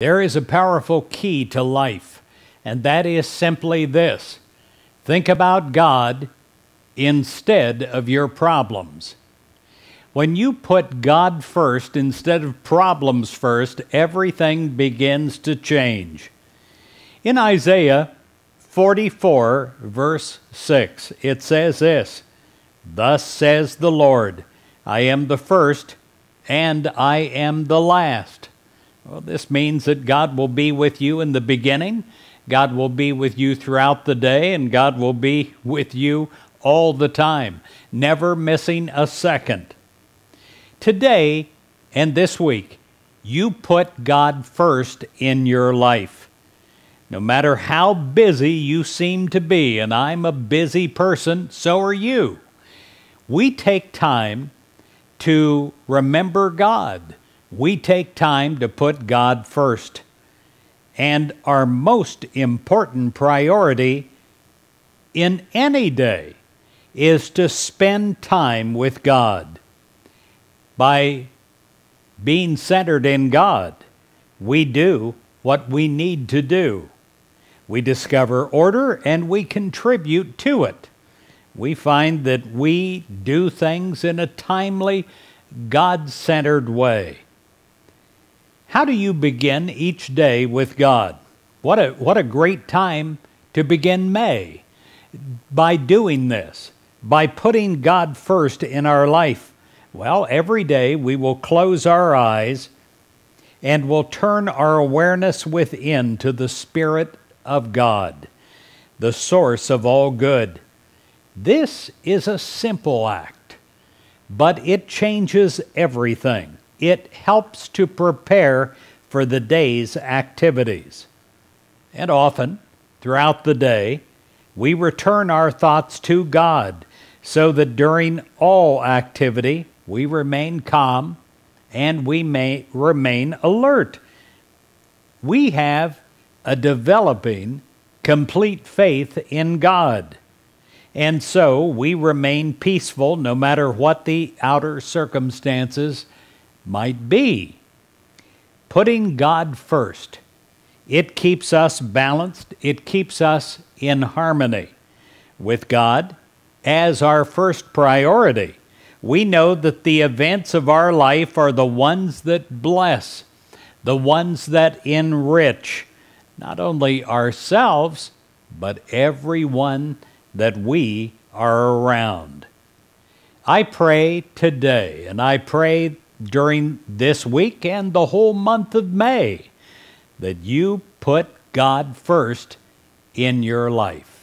There is a powerful key to life, and that is simply this think about God instead of your problems. When you put God first instead of problems first, everything begins to change. In Isaiah 44, verse 6, it says this Thus says the Lord, I am the first and I am the last. Well, this means that God will be with you in the beginning, God will be with you throughout the day, and God will be with you all the time, never missing a second. Today and this week, you put God first in your life. No matter how busy you seem to be, and I'm a busy person, so are you. We take time to remember God we take time to put God first. And our most important priority in any day is to spend time with God. By being centered in God, we do what we need to do. We discover order and we contribute to it. We find that we do things in a timely, God centered way. How do you begin each day with God? What a, what a great time to begin May by doing this, by putting God first in our life. Well, every day we will close our eyes and will turn our awareness within to the Spirit of God, the source of all good. This is a simple act, but it changes everything. It helps to prepare for the day's activities. And often, throughout the day, we return our thoughts to God so that during all activity we remain calm and we may remain alert. We have a developing complete faith in God. And so we remain peaceful no matter what the outer circumstances might be. Putting God first, it keeps us balanced, it keeps us in harmony with God as our first priority. We know that the events of our life are the ones that bless, the ones that enrich not only ourselves, but everyone that we are around. I pray today, and I pray during this week and the whole month of May that you put God first in your life.